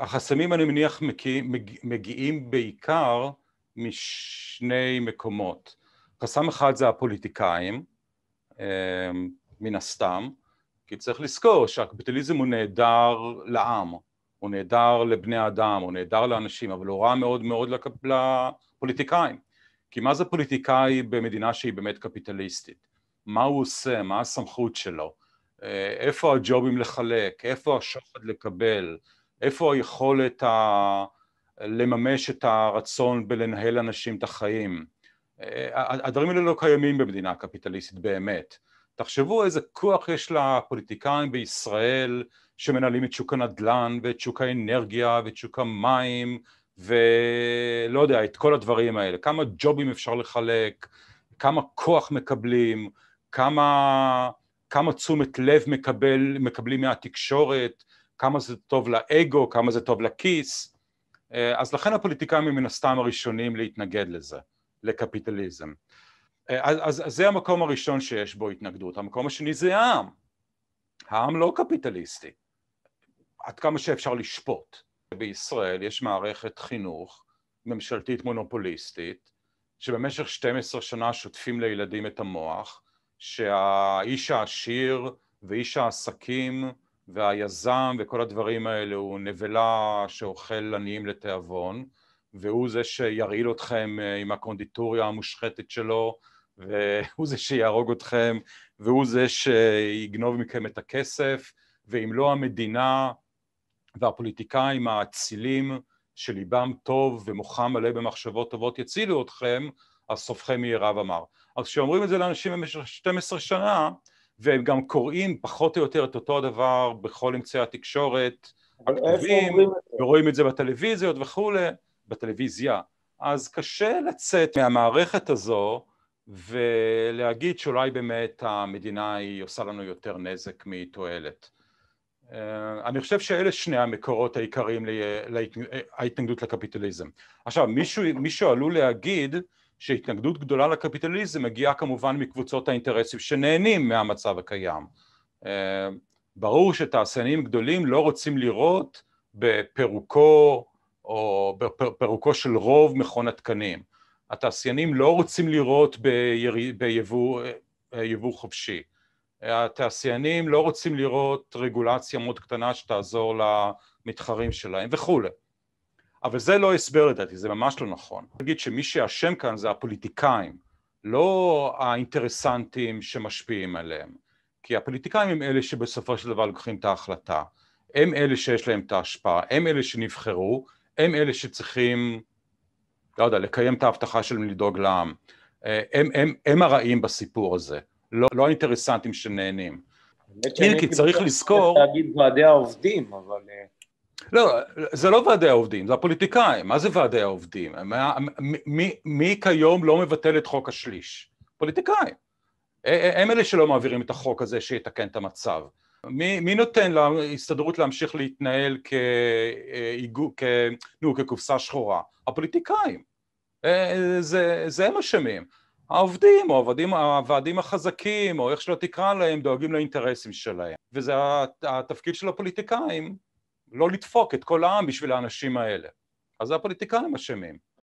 החסמים אני מניח מגיע, מגיעים בעיקר משני מקומות. חסם אחד זה הפוליטיקאים, אמ, מן הסתם, כי צריך לזכור שהקפיטליזם הוא נהדר לעם, הוא נהדר לבני אדם, הוא נהדר לאנשים, אבל הוא רע מאוד מאוד לפוליטיקאים. כי מה זה פוליטיקאי במדינה שהיא באמת קפיטליסטית? מה הוא עושה? מה הסמכות שלו? אה, איפה הג'ובים לחלק? איפה השוחד לקבל? איפה היכולת ה... לממש את הרצון בלנהל אנשים את החיים. אה, הדברים האלה לא קיימים במדינה קפיטליסטית באמת. תחשבו איזה כוח יש לפוליטיקאים בישראל שמנהלים את שוק הנדל"ן ואת שוק האנרגיה ואת שוק המים ולא יודע, את כל הדברים האלה. כמה ג'ובים אפשר לחלק, כמה כוח מקבלים, כמה, כמה תשומת לב מקבל, מקבלים מהתקשורת, כמה זה טוב לאגו, כמה זה טוב לכיס, אה, אז לכן הפוליטיקאים הם מן הסתם הראשונים להתנגד לזה, לקפיטליזם. אה, אז, אז אז זה המקום הראשון שיש בו התנגדות, המקום השני זה העם. העם לא קפיטליסטי, עד כמה שאפשר לשפוט. בישראל יש מערכת חינוך ממשלתית מונופוליסטית, שבמשך 12 שנה שוטפים לילדים את המוח, שהאיש העשיר ואיש העסקים והיזם וכל הדברים האלה הוא נבלה שאוכל עניים לתיאבון והוא זה שירעיל אתכם אה, עם הקונדיטוריה המושחתת שלו והוא זה שיהרוג אתכם והוא זה שיגנוב מכם את הכסף ואם לא המדינה והפוליטיקאים האצילים שליבם טוב ומוחם מלא במחשבות טובות יצילו אתכם אז סופכם יהיה רב אמר. אז כשאומרים את זה לאנשים במשך 12 שנה והם גם קוראים פחות או יותר את אותו הדבר בכל אמצעי התקשורת, הכתובים, ורואים את זה בטלוויזיות וכולי, בטלוויזיה. אז קשה לצאת מהמערכת הזו ולהגיד שאולי באמת המדינה היא עושה לנו יותר נזק מתועלת. אה, אני חושב שאלה שני המקורות העיקריים להתנגדות אה, לקפיטליזם. עכשיו, מישהו, מישהו עלול להגיד שהתנגדות גדולה לקפיטליזם מגיעה כמובן מקבוצות האינטרסים שנהנים מהמצב הקיים. אה, ברור שתעשיינים גדולים לא רוצים לראות בפירוקו או בפירוקו של רוב מכון התקנים. התעשיינים לא רוצים לראות ביבוא אה, חופשי. התעשיינים לא רוצים לראות רגולציה מאוד קטנה שתעזור למתחרים שלהם וכולי. אבל זה לא הסבר לדעתי, זה ממש לא נכון. נגיד שמי שאשם כאן זה הפוליטיקאים, לא האינטרסנטים שמשפיעים עליהם. כי הפוליטיקאים הם אלה שבסופו של דבר לוקחים את ההחלטה. הם אלה שיש להם את ההשפעה, הם אלה שנבחרו, הם אלה שצריכים, לא יודע, לקיים את ההבטחה שלהם לדאוג לעם. אה, הם, הם, הם הרעים בסיפור הזה, לא, לא האינטרסנטים שנהנים. אם כי צריך לזכור... להגיד ועדי העובדים, אבל... אה, לא, זה לא ועדי העובדים, זה הפוליטיקאים. מה זה ועדי העובדים? מי, מי כיום לא מבטל את חוק השליש? פוליטיקאים. הם אלה שלא מעבירים את החוק הזה שיתקן את המצב. מי, מי נותן להסתדרות להמשיך להתנהל כ, כ, נו, כקופסה שחורה? הפוליטיקאים. זה, זה הם אשמים. העובדים או העובדים, הוועדים החזקים או איך שלא תקרא להם דואגים לאינטרסים שלהם וזה התפקיד של הפוליטיקאים לא לדפוק את כל העם בשביל האנשים האלה. אז הפוליטיקאים אשמים.